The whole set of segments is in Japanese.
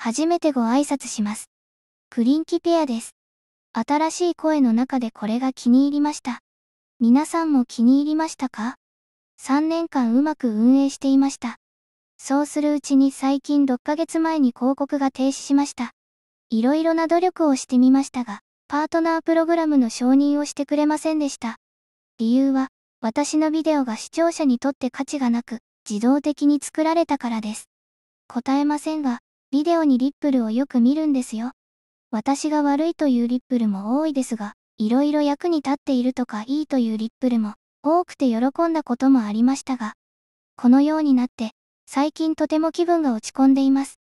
初めてご挨拶します。クリンキペアです。新しい声の中でこれが気に入りました。皆さんも気に入りましたか ?3 年間うまく運営していました。そうするうちに最近6ヶ月前に広告が停止しました。いろいろな努力をしてみましたが、パートナープログラムの承認をしてくれませんでした。理由は、私のビデオが視聴者にとって価値がなく、自動的に作られたからです。答えませんが、ビデオにリップルをよく見るんですよ。私が悪いというリップルも多いですが、いろいろ役に立っているとかいいというリップルも多くて喜んだこともありましたが、このようになって、最近とても気分が落ち込んでいます。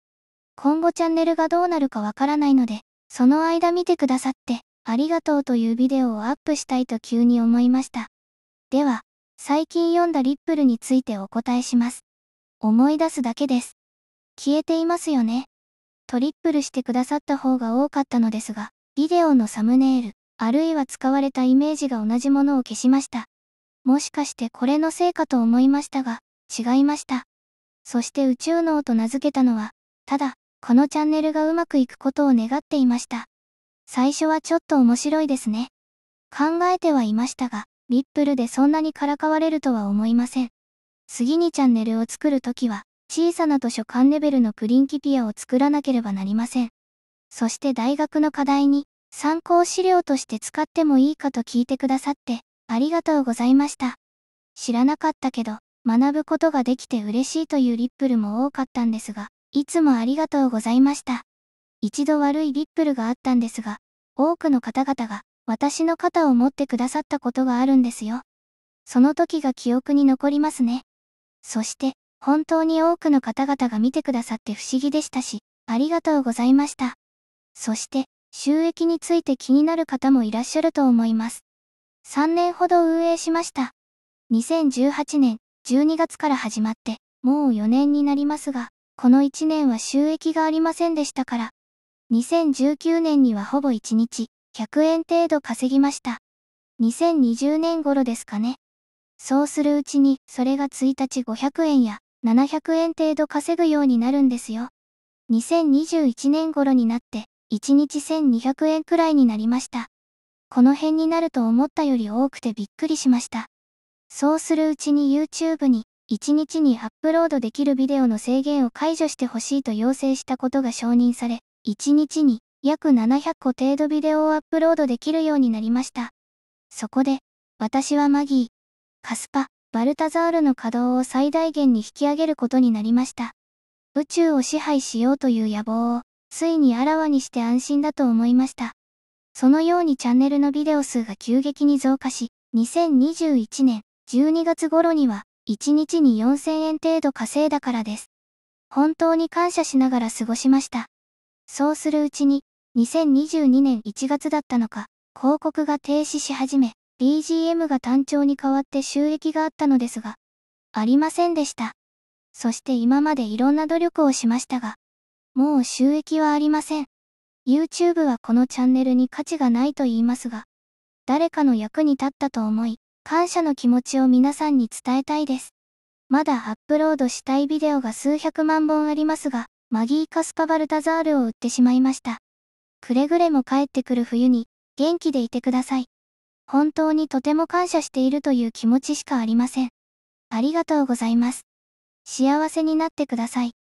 今後チャンネルがどうなるかわからないので、その間見てくださって、ありがとうというビデオをアップしたいと急に思いました。では、最近読んだリップルについてお答えします。思い出すだけです。消えていますよね。トリップルしてくださった方が多かったのですが、ビデオのサムネイル、あるいは使われたイメージが同じものを消しました。もしかしてこれのせいかと思いましたが、違いました。そして宇宙脳と名付けたのは、ただ、このチャンネルがうまくいくことを願っていました。最初はちょっと面白いですね。考えてはいましたが、リップルでそんなにからかわれるとは思いません。次にチャンネルを作るときは、小さな図書館レベルのクリンキピアを作らなければなりません。そして大学の課題に参考資料として使ってもいいかと聞いてくださってありがとうございました。知らなかったけど学ぶことができて嬉しいというリップルも多かったんですが、いつもありがとうございました。一度悪いリップルがあったんですが、多くの方々が私の肩を持ってくださったことがあるんですよ。その時が記憶に残りますね。そして、本当に多くの方々が見てくださって不思議でしたし、ありがとうございました。そして、収益について気になる方もいらっしゃると思います。3年ほど運営しました。2018年12月から始まって、もう4年になりますが、この1年は収益がありませんでしたから、2019年にはほぼ1日100円程度稼ぎました。2020年頃ですかね。そうするうちに、それが1日500円や700円程度稼ぐようになるんですよ。2021年頃になって、1日1200円くらいになりました。この辺になると思ったより多くてびっくりしました。そうするうちに YouTube に、1日にアップロードできるビデオの制限を解除してほしいと要請したことが承認され、1日に約700個程度ビデオをアップロードできるようになりました。そこで、私はマギー、カスパ、バルタザールの稼働を最大限に引き上げることになりました。宇宙を支配しようという野望を、ついにあらわにして安心だと思いました。そのようにチャンネルのビデオ数が急激に増加し、2021年12月頃には、1日に4000円程度稼いだからです。本当に感謝しながら過ごしました。そうするうちに、2022年1月だったのか、広告が停止し始め、BGM が単調に変わって収益があったのですが、ありませんでした。そして今までいろんな努力をしましたが、もう収益はありません。YouTube はこのチャンネルに価値がないと言いますが、誰かの役に立ったと思い、感謝の気持ちを皆さんに伝えたいです。まだアップロードしたいビデオが数百万本ありますが、マギー・カスパ・バルタザールを売ってしまいました。くれぐれも帰ってくる冬に、元気でいてください。本当にとても感謝しているという気持ちしかありません。ありがとうございます。幸せになってください。